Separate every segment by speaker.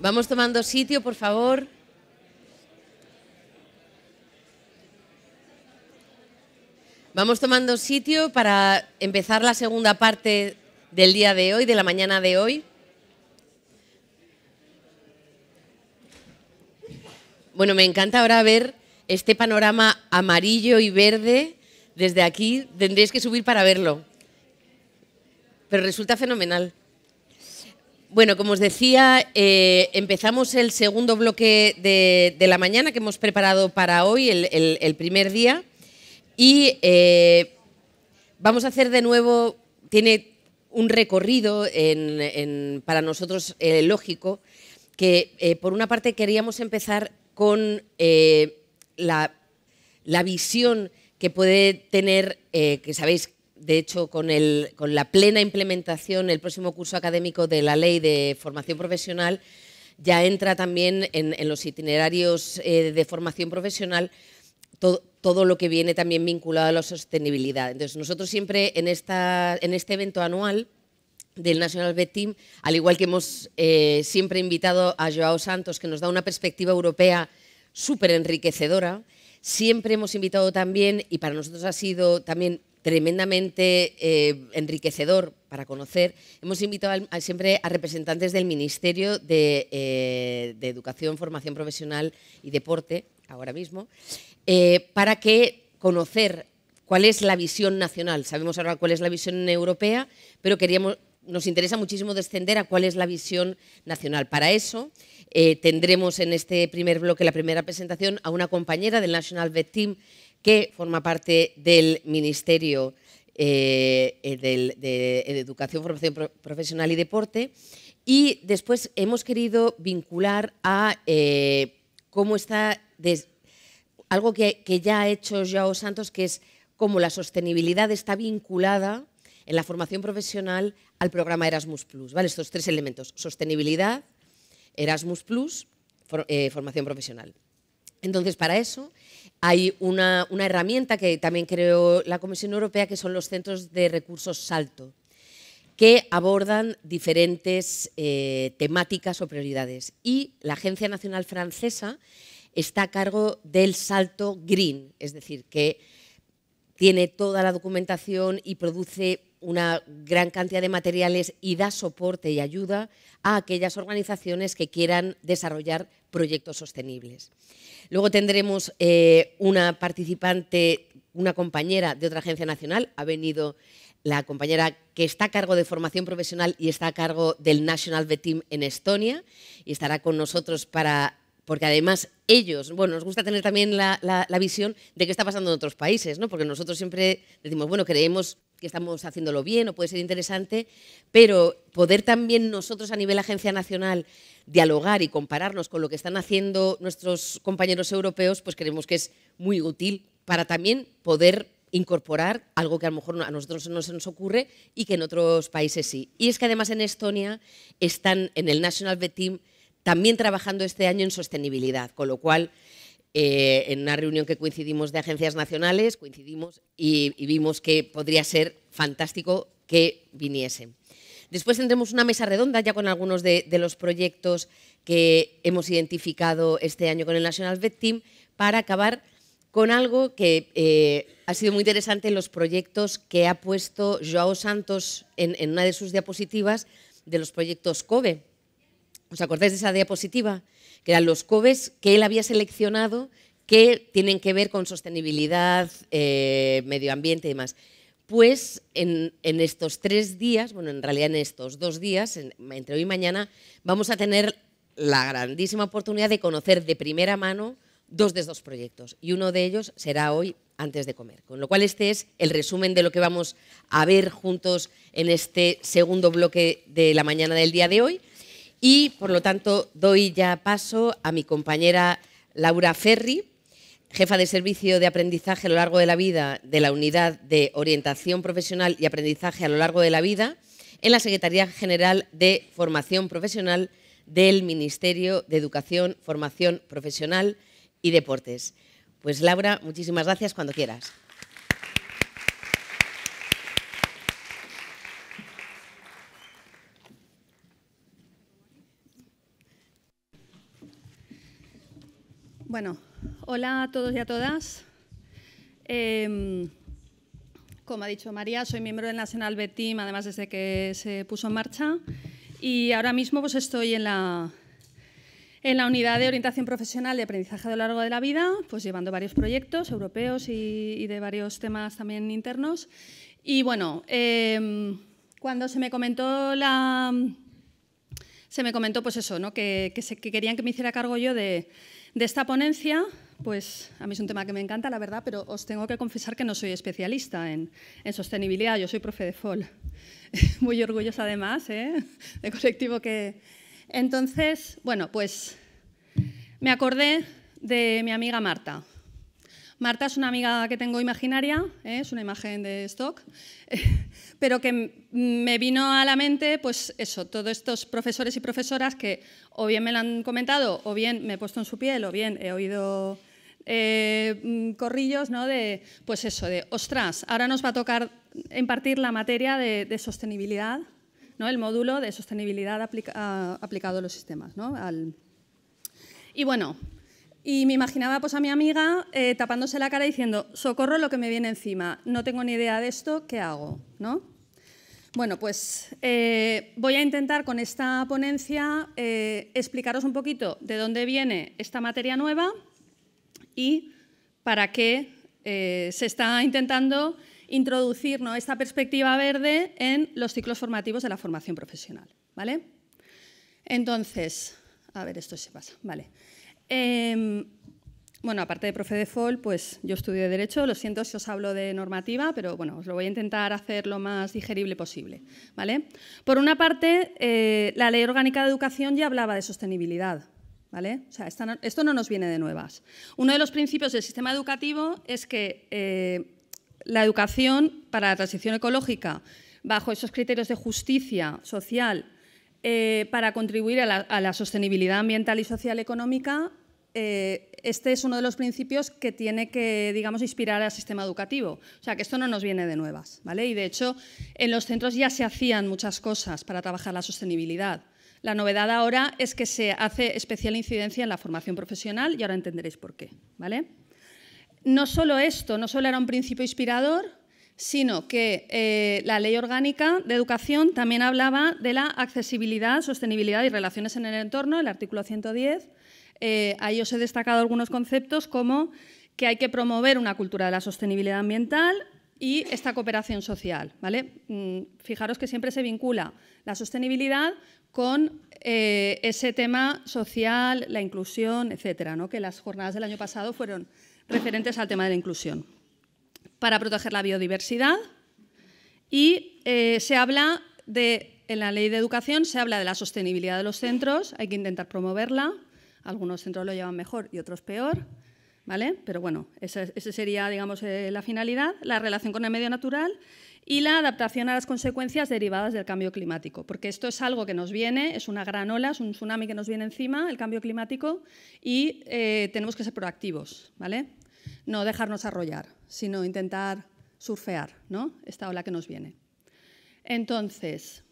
Speaker 1: Vamos tomando sitio, por favor. Vamos tomando sitio para empezar la segunda parte del día de hoy, de la mañana de hoy. Bueno, me encanta ahora ver este panorama amarillo y verde desde aquí. Tendréis que subir para verlo. Pero resulta fenomenal. Bueno, como os decía, eh, empezamos el segundo bloque de, la mañana que hemos preparado para hoy, el, primer día, y eh, vamos a hacer de nuevo, tiene un recorrido para nosotros eh, lógico, que por una parte queríamos empezar con la, visión que puede tener, que sabéis de hecho, con, la plena implementación, el próximo curso académico de la Ley de Formación Profesional ya entra también en, los itinerarios eh, de formación profesional todo, lo que viene también vinculado a la sostenibilidad. Entonces, nosotros siempre en, esta, en este evento anual del National Bet Team, al igual que hemos eh, siempre invitado a Joao Santos, que nos da una perspectiva europea súper enriquecedora, siempre hemos invitado también, y para nosotros ha sido también tremendamente eh, enriquecedor para conocer. Hemos invitado siempre a representantes del Ministerio eh, de, Educación, Formación Profesional y Deporte, ahora mismo, eh, para que conocer cuál es la visión nacional. Sabemos ahora cuál es la visión europea, pero queríamos, nos interesa muchísimo descender a cuál es la visión nacional. Para eso tendremos en este primer bloque la primera presentación a una compañera del National Vet Team que forma parte del Ministerio eh, eh, de, Educación, Formación Profesional y Deporte. Y después hemos querido vincular a eh, cómo está algo que, ya ha hecho Joao Santos, que es cómo la sostenibilidad está vinculada en la formación profesional al programa Erasmus Plus. ¿vale? Estos tres elementos, sostenibilidad, Erasmus formación profesional. Entonces, para eso hay una, herramienta que también creó la Comisión Europea, que son los centros de recursos salto, que abordan diferentes eh, temáticas o prioridades. Y la Agencia Nacional Francesa está a cargo del salto green, es decir, que tiene toda la documentación y produce una gran cantidad de materiales y da soporte y ayuda a aquellas organizaciones que quieran desarrollar proyectos sostenibles. Luego tendremos eh, una participante, una compañera de otra agencia nacional, ha venido la compañera que está a cargo de formación profesional y está a cargo del National Vet Team en Estonia y estará con nosotros para porque además ellos, bueno, nos gusta tener también la, la, visión de qué está pasando en otros países, ¿no? Porque nosotros siempre decimos, bueno, creemos que estamos haciéndolo bien o puede ser interesante, pero poder también nosotros a nivel agencia nacional dialogar y compararnos con lo que están haciendo nuestros compañeros europeos, pues creemos que es muy útil para también poder incorporar algo que a lo mejor a nosotros no se nos ocurre y que en otros países sí. Y es que además en Estonia están en el National Vet Team también trabajando este año en sostenibilidad, con lo cual eh, en una reunión que coincidimos de agencias nacionales, coincidimos y, vimos que podría ser fantástico que viniese Después tendremos una mesa redonda ya con algunos de, los proyectos que hemos identificado este año con el National Vet Team para acabar con algo que eh, ha sido muy interesante los proyectos que ha puesto Joao Santos en, en, una de sus diapositivas de los proyectos COBE. ¿Os acordáis de esa diapositiva? Que eran los COBES que él había seleccionado que tienen que ver con sostenibilidad, eh, medio ambiente y demás. Pues en, estos tres días, bueno, en realidad en estos dos días, entre hoy y mañana, vamos a tener la grandísima oportunidad de conocer de primera mano dos de estos proyectos. Y uno de ellos será hoy antes de comer. Con lo cual este es el resumen de lo que vamos a ver juntos en este segundo bloque de la mañana del día de hoy. Y, por lo tanto, doy ya paso a mi compañera Laura Ferri, jefa de servicio de aprendizaje a lo largo de la vida de la Unidad de Orientación Profesional y Aprendizaje a lo largo de la vida en la Secretaría General de Formación Profesional del Ministerio de Educación, Formación Profesional y Deportes. Pues Laura, muchísimas gracias cuando quieras.
Speaker 2: Bueno, hola a todos y a todas. Em, como ha dicho María, soy miembro del Nacional Team, además desde que se puso en marcha. Y ahora mismo pues, estoy en la, en la unidad de orientación profesional de aprendizaje a lo largo de la vida, pues llevando varios proyectos europeos y, de varios temas también internos. Y bueno, em, cuando se me comentó la. Se me comentó, pues eso, ¿no? que querían que me hiciera cargo yo de, de esta ponencia, pues a mí es un tema que me encanta, la verdad, pero os tengo que confesar que no soy especialista en, sostenibilidad, yo soy profe de FOL. Muy orgullosa además, ¿eh? de colectivo que... Entonces, bueno, pues me acordé de mi amiga Marta, Marta es una amiga que tengo imaginaria, ¿eh? es una imagen de stock, pero que me vino a la mente, pues eso, todos estos profesores y profesoras que o bien me lo han comentado, o bien me he puesto en su piel, o bien he oído eh, mm, corrillos, ¿no? De, pues eso, de, ostras, ahora nos va a tocar impartir la materia de, sostenibilidad, ¿no? El módulo de sostenibilidad aplicado a los sistemas, ¿no? Y bueno, y me imaginaba pues, a mi amiga eh, tapándose la cara diciendo, socorro lo que me viene encima, no tengo ni idea de esto, ¿qué hago? ¿No? Bueno, pues eh, voy a intentar con esta ponencia eh, explicaros un poquito de dónde viene esta materia nueva y para qué se está intentando introducir esta perspectiva verde en los ciclos formativos de la formación profesional. ¿vale? Entonces, a ver, esto se pasa. Vale. Em, bueno, aparte de profe de FOL, pues yo estudié Derecho. Lo siento si os hablo de normativa, pero bueno, os lo voy a intentar hacer lo más digerible posible. ¿vale? Por una parte, eh, la Ley Orgánica de Educación ya hablaba de sostenibilidad. ¿Vale? O sea, esto no nos viene de nuevas. Uno de los principios del sistema educativo es que eh, la educación para la transición ecológica, bajo esos criterios de justicia social, eh, para contribuir a la, sostenibilidad ambiental y social económica eh, este es uno de los principios que tiene que, digamos, inspirar al sistema educativo. O sea, que esto no nos viene de nuevas, ¿vale? Y de hecho, en los centros ya se hacían muchas cosas para trabajar la sostenibilidad. La novedad ahora es que se hace especial incidencia en la formación profesional y ahora entenderéis por qué, ¿vale? No solo esto, no solo era un principio inspirador, sino que eh, la Ley Orgánica de Educación también hablaba de la accesibilidad, sostenibilidad y relaciones en el entorno, el artículo 110, eh, ahí os he destacado algunos conceptos como que hay que promover una cultura de la sostenibilidad ambiental y esta cooperación social. ¿vale? Mm, fijaros que siempre se vincula la sostenibilidad con eh, ese tema social, la inclusión, etcétera, ¿no? que las jornadas del año pasado fueron referentes al tema de la inclusión. Para proteger la biodiversidad y eh, se habla de, en la ley de educación se habla de la sostenibilidad de los centros, hay que intentar promoverla, algunos centros lo llevan mejor y otros peor, ¿vale? Pero bueno, esa, sería, digamos, eh, la finalidad, la relación con el medio natural y la adaptación a las consecuencias derivadas del cambio climático, porque esto es algo que nos viene, es una gran ola, es un tsunami que nos viene encima, el cambio climático, y eh, tenemos que ser proactivos, ¿vale? No dejarnos arrollar, sino intentar surfear, ¿no? Esta ola que nos viene. Entonces,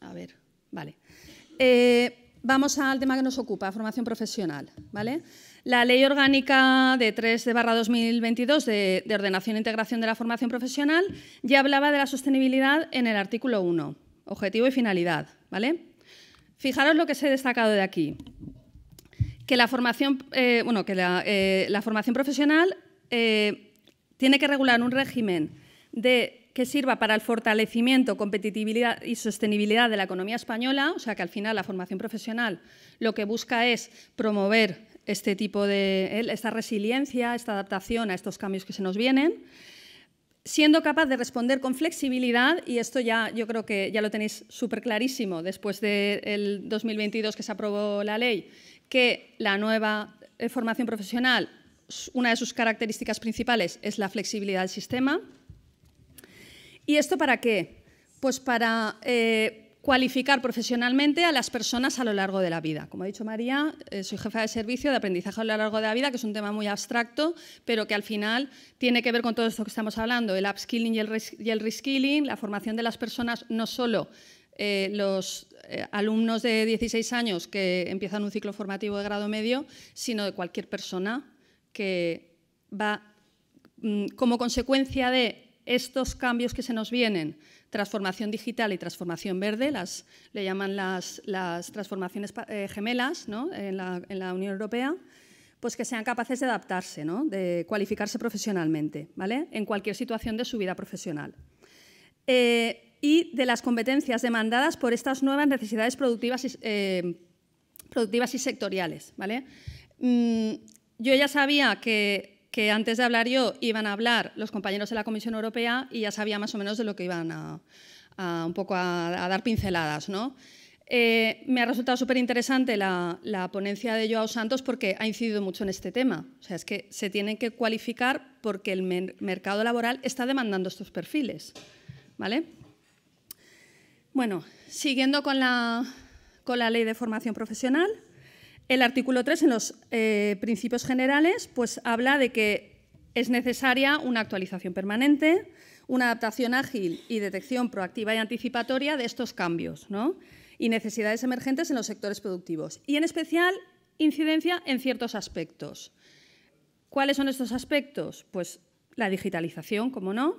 Speaker 2: a ver, vale. Eh, Vamos al tema que nos ocupa, formación profesional. ¿vale? La Ley Orgánica de 3 de barra 2022 de, Ordenación e Integración de la Formación Profesional ya hablaba de la sostenibilidad en el artículo 1, objetivo y finalidad. ¿vale? Fijaros lo que se ha destacado de aquí. Que la formación, eh, que eh, la, formación profesional eh, tiene que regular un régimen de que sirva para el fortalecimiento, competitividad y sostenibilidad de la economía española, o sea que al final la formación profesional lo que busca es promover este tipo de esta resiliencia, esta adaptación a estos cambios que se nos vienen, siendo capaz de responder con flexibilidad y esto ya yo creo que ya lo tenéis súper clarísimo después del 2022 que se aprobó la ley que la nueva eh, formación profesional una de sus características principales es la flexibilidad del sistema ¿Y esto para qué? Pues para eh, cualificar profesionalmente a las personas a lo largo de la vida. Como ha dicho María, eh, soy jefa de servicio de aprendizaje a lo largo de la vida, que es un tema muy abstracto, pero que al final tiene que ver con todo esto que estamos hablando, el upskilling y el, reskilling, la formación de las personas no solo eh, los alumnos de 16 años que empiezan un ciclo formativo de grado medio, sino de cualquier persona que va, mm, como consecuencia de estos cambios que se nos vienen, transformación digital y transformación verde, las, le llaman las, las transformaciones eh, gemelas ¿no? en, la, Unión Europea, pues que sean capaces de adaptarse, de cualificarse profesionalmente, ¿vale? en cualquier situación de su vida profesional. Eh, y de las competencias demandadas por estas nuevas necesidades productivas y, eh, productivas y sectoriales. ¿vale? Mm, yo ya sabía que que antes de hablar yo iban a hablar los compañeros de la Comisión Europea y ya sabía más o menos de lo que iban a, un poco a, dar pinceladas, eh, me ha resultado súper interesante la, ponencia de Joao Santos porque ha incidido mucho en este tema. O sea, es que se tienen que cualificar porque el mercado laboral está demandando estos perfiles. ¿Vale? Bueno, siguiendo con la ley de formación profesional, el artículo 3, en los eh, principios generales, pues habla de que es necesaria una actualización permanente, una adaptación ágil y detección proactiva y anticipatoria de estos cambios y necesidades emergentes en los sectores productivos. Y en especial, incidencia en ciertos aspectos. ¿Cuáles son estos aspectos? Pues la digitalización, como no,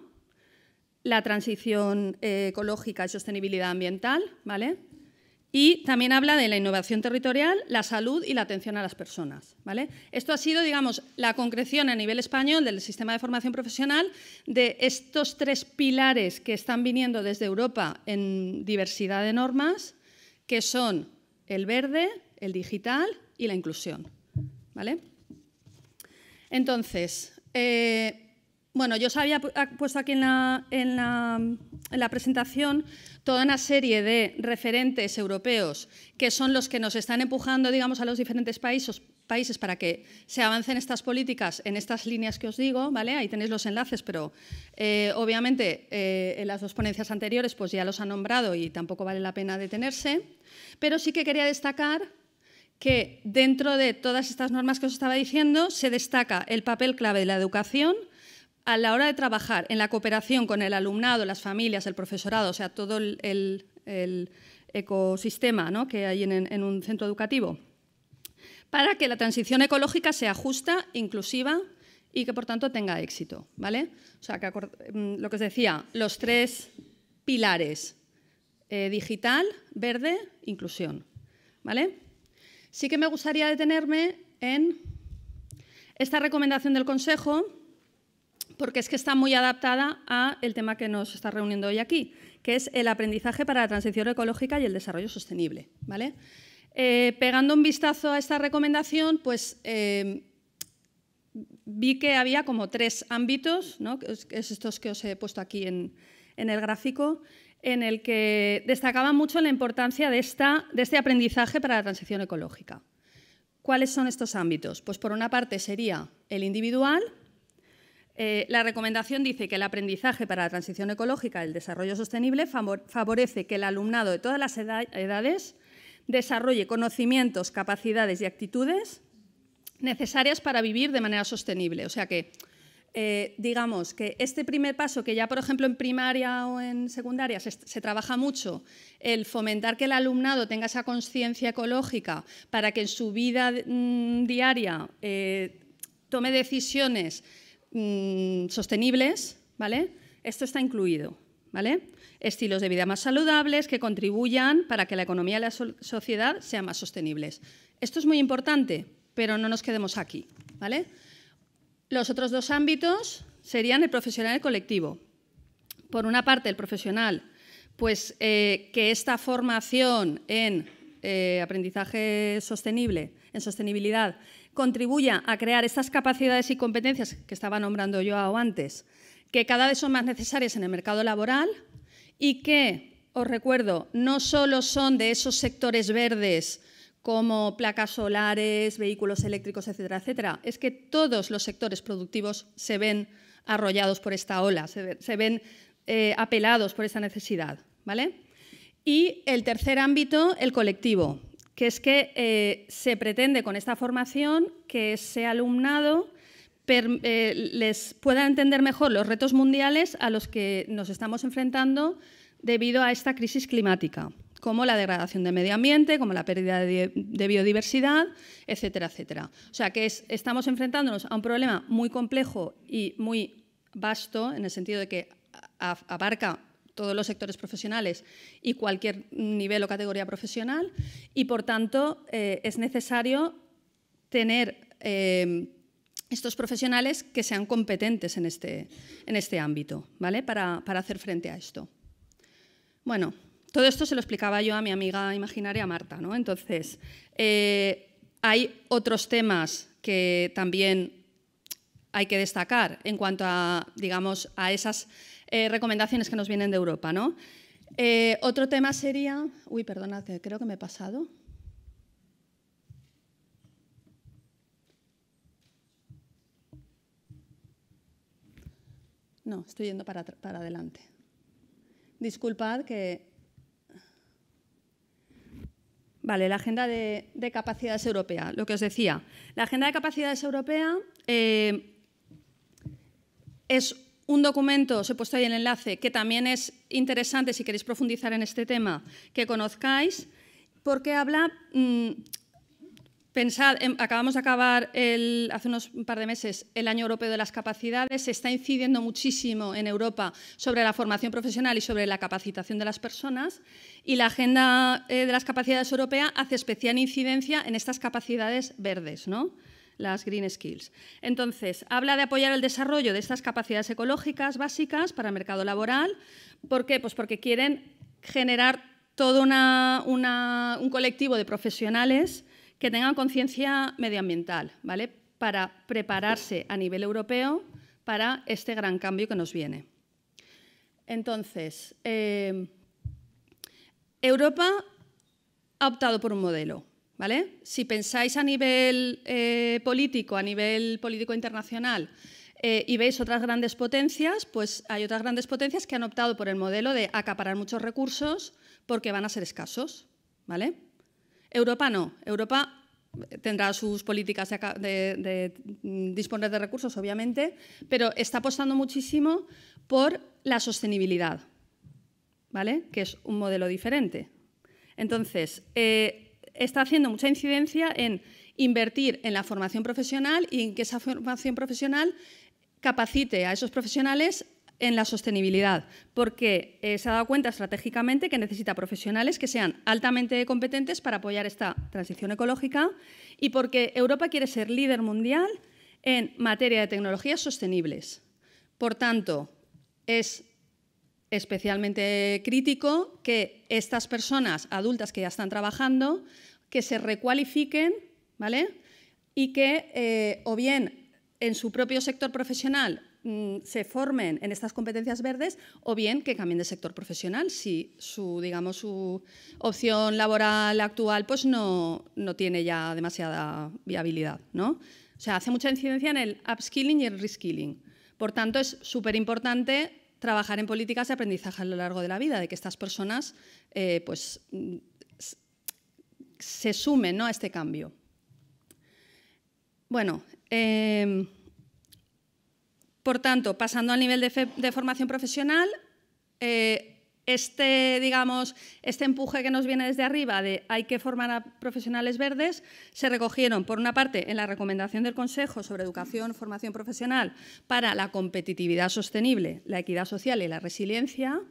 Speaker 2: la transición eh, ecológica y sostenibilidad ambiental, ¿vale? Y también habla de la innovación territorial, la salud y la atención a las personas. ¿vale? Esto ha sido, digamos, la concreción a nivel español del sistema de formación profesional de estos tres pilares que están viniendo desde Europa en diversidad de normas, que son el verde, el digital y la inclusión. ¿vale? Entonces, eh, bueno, yo os había ah, puesto aquí en la, presentación toda una serie de referentes europeos que son los que nos están empujando, digamos, a los diferentes países, para que se avancen estas políticas en estas líneas que os digo, ¿vale? Ahí tenéis los enlaces, pero eh, obviamente eh, en las dos ponencias anteriores pues ya los han nombrado y tampoco vale la pena detenerse, pero sí que quería destacar que dentro de todas estas normas que os estaba diciendo se destaca el papel clave de la educación, a la hora de trabajar en la cooperación con el alumnado, las familias, el profesorado, o sea, todo el, ecosistema que hay en, un centro educativo, para que la transición ecológica sea justa, inclusiva y que por tanto tenga éxito. ¿vale? O sea, que mm, lo que os decía, los tres pilares, eh, digital, verde, inclusión. ¿vale? Sí que me gustaría detenerme en esta recomendación del Consejo porque es que está muy adaptada a el tema que nos está reuniendo hoy aquí, que es el aprendizaje para la transición ecológica y el desarrollo sostenible. ¿vale? Eh, pegando un vistazo a esta recomendación, pues em, vi que había como tres ámbitos, ¿no? es estos que os he puesto aquí en, el gráfico, en el que destacaba mucho la importancia de, esta, de este aprendizaje para la transición ecológica. ¿Cuáles son estos ámbitos? Pues por una parte sería el individual, eh, la recomendación dice que el aprendizaje para la transición ecológica y el desarrollo sostenible favorece que el alumnado de todas las edades desarrolle conocimientos, capacidades y actitudes necesarias para vivir de manera sostenible. O sea que, eh, digamos que este primer paso, que ya por ejemplo en primaria o en secundaria se, trabaja mucho, el fomentar que el alumnado tenga esa conciencia ecológica para que en su vida mm, diaria eh, tome decisiones Mm, sostenibles, ¿vale? Esto está incluido. ¿Vale? Estilos de vida más saludables que contribuyan para que la economía y la sociedad sean más sostenibles. Esto es muy importante, pero no nos quedemos aquí, ¿vale? Los otros dos ámbitos serían el profesional y el colectivo. Por una parte, el profesional, pues eh, que esta formación en eh, aprendizaje sostenible, en sostenibilidad, contribuya a crear estas capacidades y competencias que estaba nombrando yo antes, que cada vez son más necesarias en el mercado laboral y que, os recuerdo, no solo son de esos sectores verdes como placas solares, vehículos eléctricos, etcétera, etcétera, es que todos los sectores productivos se ven arrollados por esta ola, se, ven eh, apelados por esta necesidad. ¿vale? Y el tercer ámbito, el colectivo que es que eh, se pretende con esta formación que ese alumnado eh, les pueda entender mejor los retos mundiales a los que nos estamos enfrentando debido a esta crisis climática, como la degradación del medio ambiente, como la pérdida de, biodiversidad, etcétera, etcétera. O sea que estamos enfrentándonos a un problema muy complejo y muy vasto, en el sentido de que abarca todos los sectores profesionales y cualquier nivel o categoría profesional y, por tanto, eh, es necesario tener eh, estos profesionales que sean competentes en este, en este ámbito ¿vale? Para, hacer frente a esto. Bueno, todo esto se lo explicaba yo a mi amiga imaginaria Marta. ¿no? Entonces, eh, hay otros temas que también hay que destacar en cuanto a, digamos, a esas eh, recomendaciones que nos vienen de Europa. ¿no? Eh, otro tema sería... Uy, perdonad, creo que me he pasado. No, estoy yendo para, adelante. Disculpad que... Vale, la agenda de, capacidades europea, lo que os decía. La agenda de capacidades europea eh, es un documento, os he puesto ahí el enlace, que también es interesante si queréis profundizar en este tema, que conozcáis, porque habla... Mm, pensad, em, acabamos de acabar hace unos par de meses el Año Europeo de las Capacidades. Se está incidiendo muchísimo en Europa sobre la formación profesional y sobre la capacitación de las personas. Y la Agenda eh, de las Capacidades Europea hace especial incidencia en estas capacidades verdes. ¿no? las Green Skills. Entonces, habla de apoyar el desarrollo de estas capacidades ecológicas básicas para el mercado laboral. ¿Por qué? Pues porque quieren generar todo un colectivo de profesionales que tengan conciencia medioambiental, ¿vale? Para prepararse a nivel europeo para este gran cambio que nos viene. Entonces, eh, Europa ha optado por un modelo, ¿vale? Si pensáis a nivel eh, político, a nivel político internacional, eh, y veis otras grandes potencias, pues hay otras grandes potencias que han optado por el modelo de acaparar muchos recursos porque van a ser escasos, ¿vale? Europa no, Europa eh, tendrá sus políticas de, mm, disponer de recursos, obviamente, pero está apostando muchísimo por la sostenibilidad, ¿vale? Que es un modelo diferente. Entonces, está haciendo mucha incidencia en invertir en la formación profesional y en que esa formación profesional capacite a esos profesionales en la sostenibilidad, porque eh, se ha dado cuenta estratégicamente que necesita profesionales que sean altamente competentes para apoyar esta transición ecológica y porque Europa quiere ser líder mundial en materia de tecnologías sostenibles. Por tanto, es especialmente crítico que estas personas adultas que ya están trabajando, que se recualifiquen, ¿vale? Y que eh, o bien en su propio sector profesional mm, se formen en estas competencias verdes o bien que cambien de sector profesional si su, digamos, su opción laboral actual pues no, no tiene ya demasiada viabilidad, ¿no? O sea, hace mucha incidencia en el upskilling y el reskilling. Por tanto, es súper importante trabajar en políticas de aprendizaje a lo largo de la vida, de que estas personas eh, pues, se sumen a este cambio. Bueno, em, por tanto, pasando al nivel de, formación profesional, eh, este, digamos, este empuje que nos viene desde arriba de hay que formar a profesionales verdes, se recogieron, por una parte, en la recomendación del Consejo sobre Educación, Formación Profesional para la competitividad sostenible, la equidad social y la resiliencia,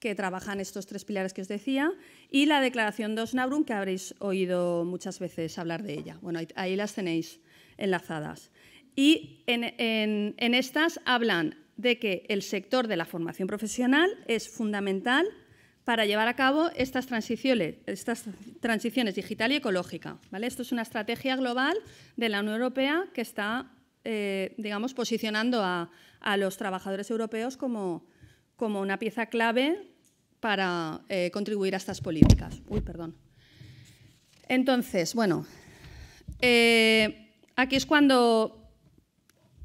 Speaker 2: que trabajan estos tres pilares que os decía, y la declaración de Osnabrück, que habréis oído muchas veces hablar de ella. Bueno, ahí, las tenéis enlazadas. Y en estas hablan de que el sector de la formación profesional es fundamental para llevar a cabo estas transiciones, digital y ecológica. ¿vale? Esto es una estrategia global de la Unión Europea que está, eh, digamos, posicionando a, los trabajadores europeos como, como una pieza clave para eh, contribuir a estas políticas. Uy, perdón. Entonces, bueno, eh, aquí es cuando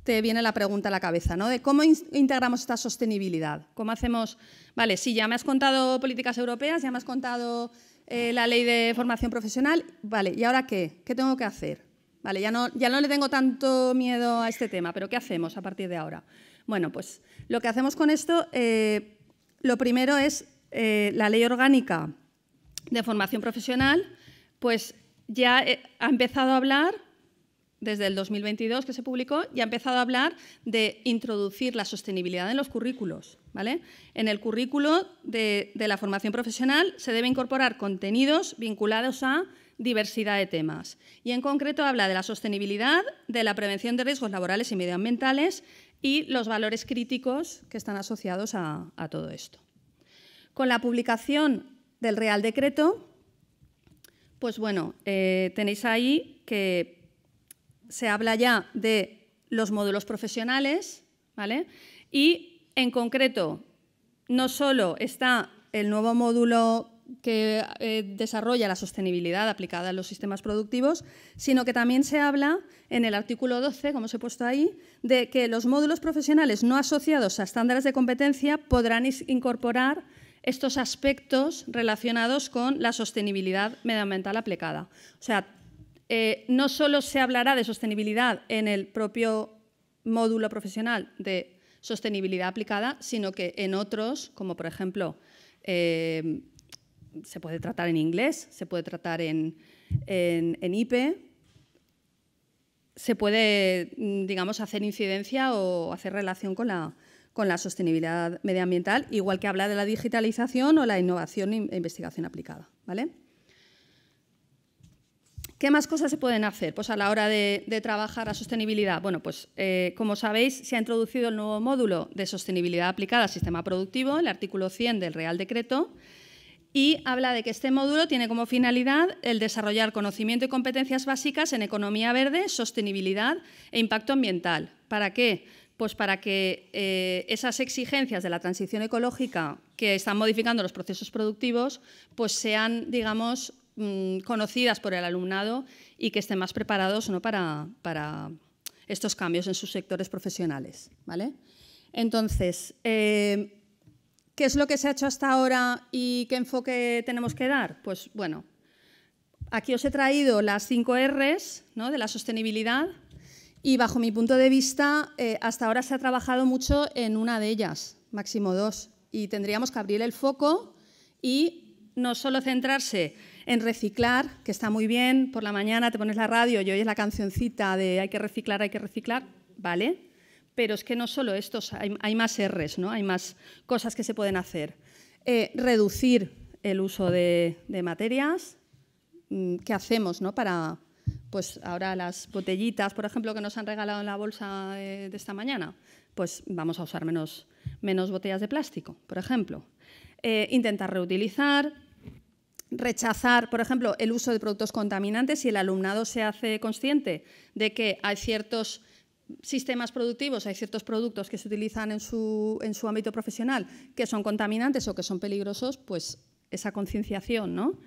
Speaker 2: te viene la pregunta a la cabeza, ¿no? De cómo integramos esta sostenibilidad. ¿Cómo hacemos? Vale, sí, ya me has contado políticas europeas, ya me has contado eh, la ley de formación profesional. Vale, ¿y ahora qué? ¿Qué tengo que hacer? Vale, ya no, ya no le tengo tanto miedo a este tema, pero ¿qué hacemos a partir de ahora? Bueno, pues lo que hacemos con esto, eh, lo primero es eh, la ley orgánica de formación profesional, pues ya ha empezado a hablar desde el 2022 que se publicó y ha empezado a hablar de introducir la sostenibilidad en los currículos. ¿vale? En el currículo de, la formación profesional se debe incorporar contenidos vinculados a diversidad de temas. Y en concreto habla de la sostenibilidad, de la prevención de riesgos laborales y medioambientales y los valores críticos que están asociados a, todo esto. Con la publicación del Real Decreto, pues bueno, eh, tenéis ahí que se habla ya de los módulos profesionales, ¿vale? Y en concreto, no solo está el nuevo módulo que eh, desarrolla la sostenibilidad aplicada a los sistemas productivos, sino que también se habla en el artículo 12, como os he puesto ahí, de que los módulos profesionales no asociados a estándares de competencia podrán incorporar estos aspectos relacionados con la sostenibilidad medioambiental aplicada. O sea, eh, no solo se hablará de sostenibilidad en el propio módulo profesional de sostenibilidad aplicada, sino que en otros, como por ejemplo, eh, se puede tratar en inglés, se puede tratar en, IP, IPE, se puede, mm, digamos, hacer incidencia o hacer relación con la, con la sostenibilidad medioambiental, igual que habla de la digitalización o la innovación e investigación aplicada. ¿vale? ¿Qué más cosas se pueden hacer pues a la hora de, trabajar la sostenibilidad? Bueno, pues eh, como sabéis, se ha introducido el nuevo módulo de sostenibilidad aplicada al sistema productivo, el artículo 100 del Real Decreto, y habla de que este módulo tiene como finalidad el desarrollar conocimiento y competencias básicas en economía verde, sostenibilidad e impacto ambiental. ¿Para qué? Pues para que eh, esas exigencias de la transición ecológica que están modificando los procesos productivos pues sean, digamos, Mm, conocidas por el alumnado y que estén más preparados para, estos cambios en sus sectores profesionales. ¿vale? Entonces, eh, ¿qué es lo que se ha hecho hasta ahora y qué enfoque tenemos que dar? Pues bueno, aquí os he traído las cinco Rs de la sostenibilidad y bajo mi punto de vista, eh, hasta ahora se ha trabajado mucho en una de ellas, máximo dos, y tendríamos que abrir el foco y no solo centrarse en reciclar, que está muy bien, por la mañana te pones la radio y oyes la cancioncita de hay que reciclar, hay que reciclar, ¿vale? Pero es que no solo estos, hay, más Rs, ¿no? Hay más cosas que se pueden hacer. Eh, reducir el uso de, materias, mm, ¿qué hacemos ¿no? para, pues ahora las botellitas, por ejemplo, que nos han regalado en la bolsa eh, de, esta mañana? Pues vamos a usar menos, menos botellas de plástico, por ejemplo. Eh, intentar reutilizar, rechazar, por ejemplo, el uso de productos contaminantes si el alumnado se hace consciente de que hay ciertos sistemas productivos, hay ciertos productos que se utilizan en su, ámbito profesional que son contaminantes o que son peligrosos, pues esa concienciación, ¿no?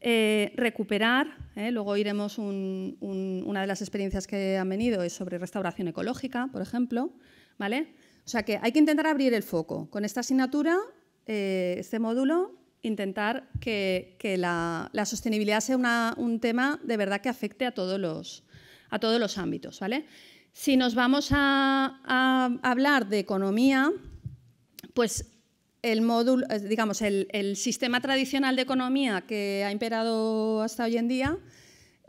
Speaker 2: Eh, recuperar, ¿eh? luego iremos, una de las experiencias que han venido es sobre restauración ecológica, por ejemplo, ¿vale? O sea que hay que intentar abrir el foco. Con esta asignatura, eh, este módulo, intentar que, la, sostenibilidad sea un tema de verdad que afecte a todos los, a todos los ámbitos. ¿vale? Si nos vamos a, hablar de economía, pues el módulo, eh, digamos, el, sistema tradicional de economía que ha imperado hasta hoy en día,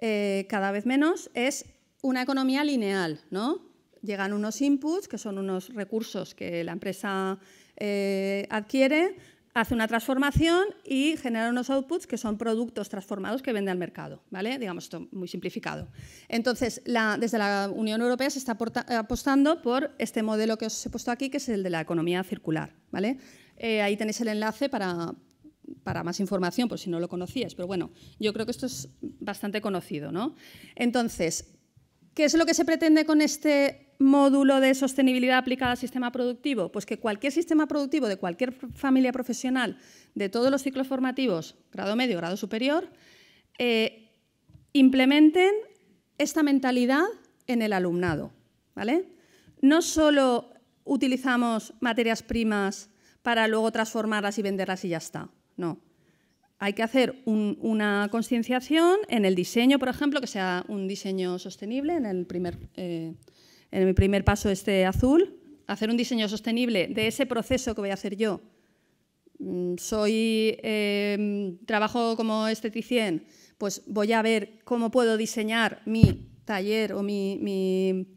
Speaker 2: eh, cada vez menos, es una economía lineal, ¿no? Llegan unos inputs, que son unos recursos que la empresa eh, adquiere, hace una transformación y genera unos outputs que son productos transformados que vende al mercado, ¿vale? Digamos esto muy simplificado. Entonces, desde la Unión Europea se está apostando por este modelo que os he puesto aquí, que es el de la economía circular, ¿vale? Eh, ahí tenéis el enlace para, más información, por si no lo conocíais, pero bueno, yo creo que esto es bastante conocido, Entonces, ¿qué es lo que se pretende con este módulo de sostenibilidad aplicada al sistema productivo? Pues que cualquier sistema productivo de cualquier familia profesional, de todos los ciclos formativos, grado medio, grado superior, eh, implementen esta mentalidad en el alumnado. ¿vale? No solo utilizamos materias primas para luego transformarlas y venderlas y ya está. No. Hay que hacer una concienciación en el diseño, por ejemplo, que sea un diseño sostenible en el primer eh, en mi primer paso este azul, hacer un diseño sostenible de ese proceso que voy a hacer yo. Mm, soy, em, trabajo como esteticien, pues voy a ver cómo puedo diseñar mi taller o mi,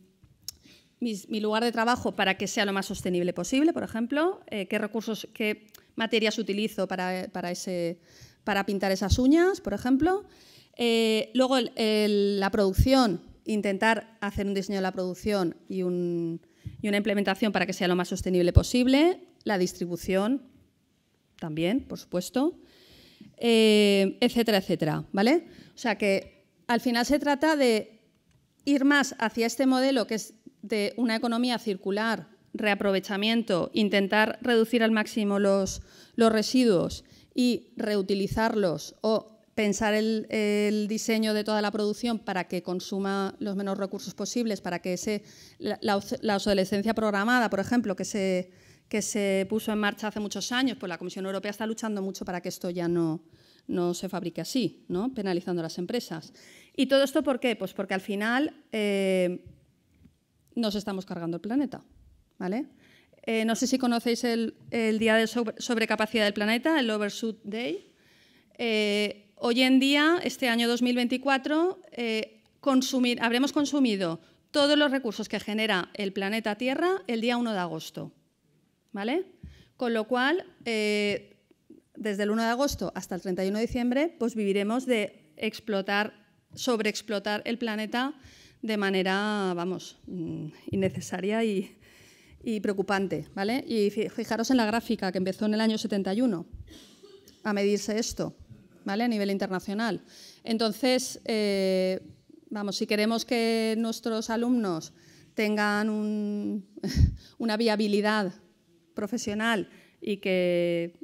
Speaker 2: lugar de trabajo para que sea lo más sostenible posible, por ejemplo, eh, qué recursos, qué materias utilizo para, para, ese, para pintar esas uñas, por ejemplo. Eh, luego la producción, intentar hacer un diseño de la producción y, una implementación para que sea lo más sostenible posible, la distribución también, por supuesto, eh, etcétera, etcétera, ¿vale? O sea que al final se trata de ir más hacia este modelo que es de una economía circular, reaprovechamiento, intentar reducir al máximo los, los residuos y reutilizarlos o pensar el, diseño de toda la producción para que consuma los menos recursos posibles, para que ese, la, obsolescencia programada, por ejemplo, que se, que se puso en marcha hace muchos años, pues la Comisión Europea está luchando mucho para que esto ya no, no se fabrique así, ¿no? penalizando a las empresas. ¿Y todo esto por qué? Pues porque al final eh, nos estamos cargando el planeta. ¿vale? Eh, no sé si conocéis el, Día de Sobrecapacidad del Planeta, el Overshoot Day. Eh, Hoy en día, este año 2024, eh, habremos consumido todos los recursos que genera el planeta Tierra el día 1 de agosto. ¿Vale? Con lo cual, eh, desde el 1 de agosto hasta el 31 de diciembre, pues viviremos de explotar, sobreexplotar el planeta de manera, vamos, mm, innecesaria y, y preocupante, ¿vale? Y fijaros en la gráfica que empezó en el año 71 a medirse esto. A nivel internacional. Entonces, eh, vamos, si queremos que nuestros alumnos tengan una viabilidad profesional y que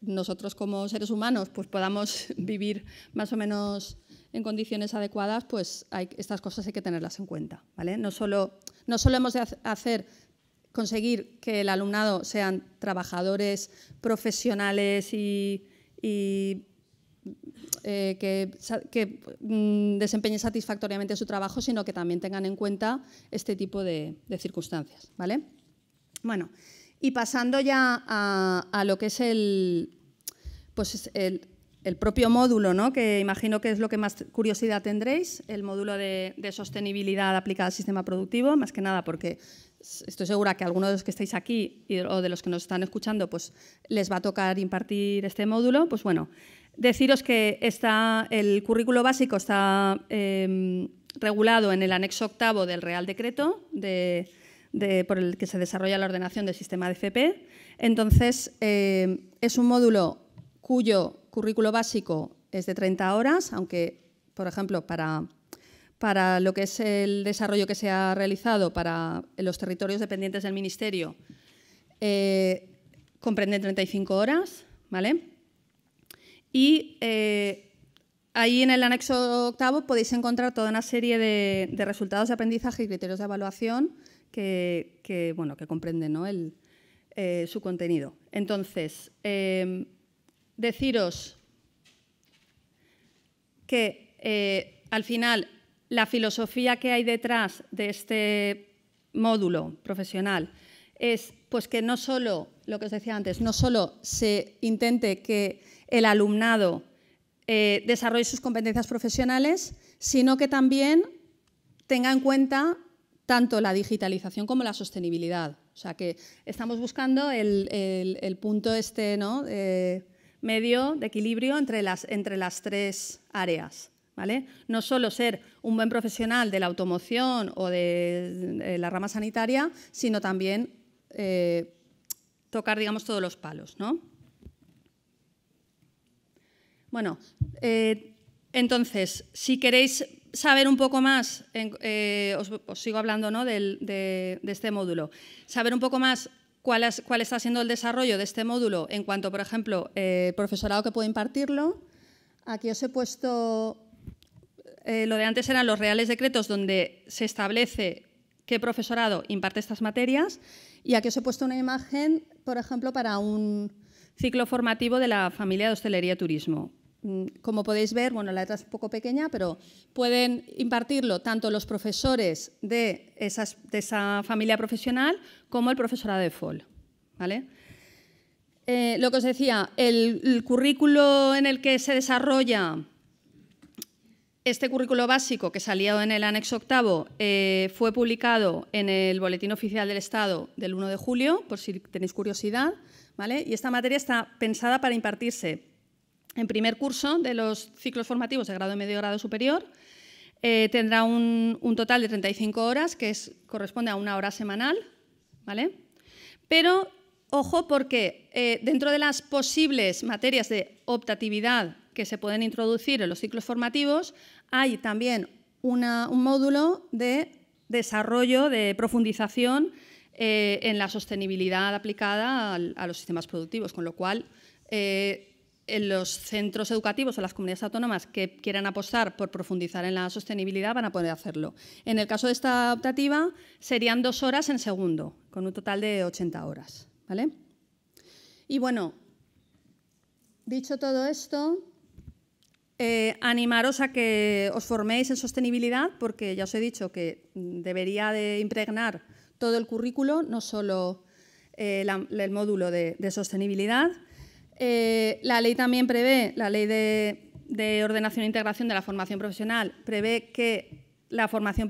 Speaker 2: nosotros como seres humanos pues podamos vivir más o menos en condiciones adecuadas, pues estas cosas hay que tenerlas en cuenta. ¿vale? No, solo, no solo hemos de hacer conseguir que el alumnado sean trabajadores profesionales y eh, que, que mm, desempeñen satisfactoriamente su trabajo, sino que también tengan en cuenta este tipo de, circunstancias. ¿vale? Bueno, y pasando ya a, lo que es el, pues el, propio módulo, ¿no? que imagino que es lo que más curiosidad tendréis, el módulo de, sostenibilidad aplicada al sistema productivo, más que nada porque estoy segura que algunos de los que estáis aquí o de los que nos están escuchando pues les va a tocar impartir este módulo. Pues bueno, Deciros que está, el currículo básico está em, regulado en el anexo octavo del Real Decreto por el que se desarrolla la ordenación del sistema de FP. Entonces, em, es un módulo cuyo currículo básico es de 30 horas, aunque, por ejemplo, para, para lo que es el desarrollo que se ha realizado para los territorios dependientes del Ministerio, eh, comprende 35 horas, ¿vale? Y eh, ahí en el anexo octavo podéis encontrar toda una serie de, resultados de aprendizaje y criterios de evaluación que, comprenden eh, su contenido. Entonces, em, deciros que eh, al final la filosofía que hay detrás de este módulo profesional es pues que no solo, lo que os decía antes, no solo se intente que el alumnado eh, desarrolle sus competencias profesionales, sino que también tenga en cuenta tanto la digitalización como la sostenibilidad. O sea que estamos buscando el, punto este ¿no? medio de equilibrio entre las, entre las tres áreas. ¿Vale? No solo ser un buen profesional de la automoción o de la rama sanitaria, sino también eh, tocar, digamos, todos los palos, Bueno, eh, entonces, si queréis saber un poco más, eh, os, sigo hablando de, este módulo, saber un poco más cuál, está siendo el desarrollo de este módulo en cuanto, por ejemplo, eh, profesorado que puede impartirlo. Aquí os he puesto, lo de antes eran los reales decretos donde se establece qué profesorado imparte estas materias. Y aquí os he puesto una imagen, por ejemplo, para un ciclo formativo de la familia de hostelería turismo. Mm, como podéis ver, bueno, la letra es un poco pequeña, pero pueden impartirlo tanto los profesores de, esa familia profesional como el profesorado de FOL. ¿vale? Eh, lo que os decía, el currículo en el que se desarrolla este currículo básico que salió en el anexo octavo eh, fue publicado en el Boletín Oficial del Estado del 1 de julio, por si tenéis curiosidad, ¿vale? Y esta materia está pensada para impartirse en primer curso de los ciclos formativos de grado medio medio grado superior. Eh, tendrá un, total de 35 horas, que corresponde a una hora semanal, ¿vale? Pero, ojo, porque eh, dentro de las posibles materias de optatividad que se pueden introducir en los ciclos formativos, hay también un módulo de desarrollo, de profundización eh, en la sostenibilidad aplicada a los sistemas productivos, con lo cual eh, en los centros educativos o las comunidades autónomas que quieran apostar por profundizar en la sostenibilidad van a poder hacerlo. En el caso de esta optativa serían dos horas en segundo, con un total de 80 horas. ¿vale? Y bueno, dicho todo esto, eh, animaros a que os forméis en sostenibilidad, porque ya os he dicho que mm, debería de impregnar todo el currículo, no solo eh, el módulo de, sostenibilidad. Eh, la ley también prevé, la ley de, ordenación e integración de la formación profesional, prevé que la formación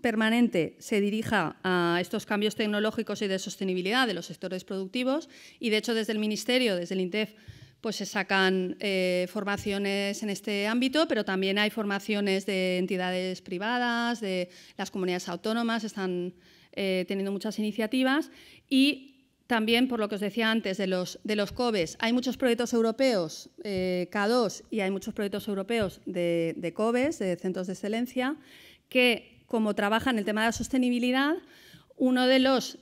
Speaker 2: permanente se dirija a estos cambios tecnológicos y de sostenibilidad de los sectores productivos y, de hecho, desde el Ministerio, desde el INTEF, pues se sacan eh, formaciones en este ámbito, pero también hay formaciones de entidades privadas, de las comunidades autónomas, están eh, teniendo muchas iniciativas y también, por lo que os decía antes, de los, de los COBES, hay muchos proyectos europeos eh, K2 y hay muchos proyectos europeos de, de COBES, de centros de excelencia, que como trabajan el tema de la sostenibilidad, uno de los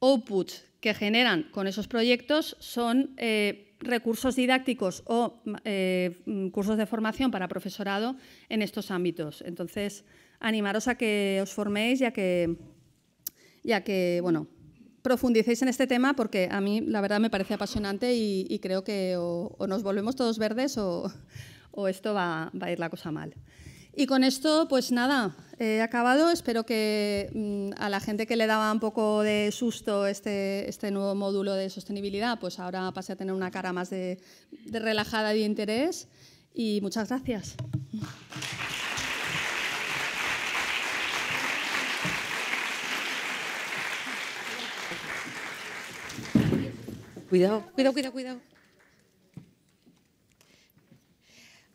Speaker 2: outputs que generan con esos proyectos son eh, recursos didácticos o eh, mm, cursos de formación para profesorado en estos ámbitos. Entonces, animaros a que os forméis y a que, profundicéis en este tema porque a mí la verdad me parece apasionante y, creo que o, nos volvemos todos verdes o, esto va a ir la cosa mal. Y con esto, pues nada, he acabado. Espero que mm, a la gente que le daba un poco de susto este, este nuevo módulo de sostenibilidad, pues ahora pase a tener una cara más de, relajada y de interés. Y muchas gracias.
Speaker 1: Cuidado, cuidado, cuidado, cuidado.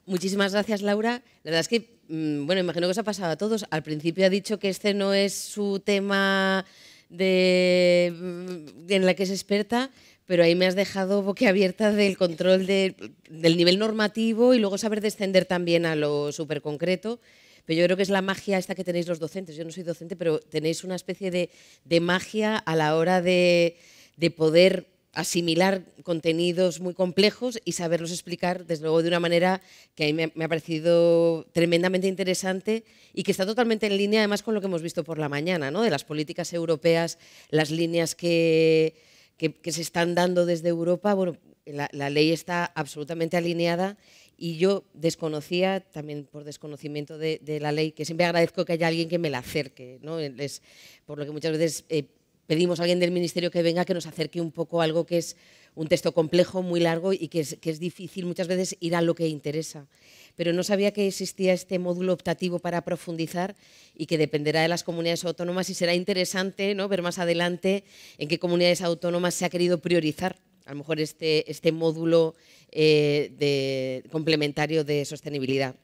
Speaker 1: Muchísimas gracias, Laura. La verdad es que Mm, bueno, imagino que os ha pasado a todos. Al principio ha dicho que este no es su tema mm, en la que es experta, pero ahí me has dejado boquiabierta del control del nivel normativo y luego saber descender también a lo súper concreto. Pero yo creo que es la magia esta que tenéis los docentes. Yo no soy docente, pero tenéis una especie de, magia a la hora de poder asimilar contenidos muy complejos y saberlos explicar, desde luego, de una manera que a mí me ha parecido tremendamente interesante y que está totalmente en línea, además, con lo que hemos visto por la mañana, ¿no? de las políticas europeas, las líneas que, se están dando desde Europa. la, ley está absolutamente alineada y yo desconocía, también por desconocimiento de, la ley, que siempre agradezco que haya alguien que me la acerque, Es por lo que muchas veces eh, pedimos a alguien del Ministerio que venga, que nos acerque un poco a algo que es un texto complejo, muy largo y que es, difícil muchas veces ir a lo que interesa. Pero no sabía que existía este módulo optativo para profundizar y que dependerá de las comunidades autónomas y será interesante ¿no? ver más adelante en qué comunidades autónomas se ha querido priorizar a lo mejor este, este módulo eh, de, complementario de sostenibilidad.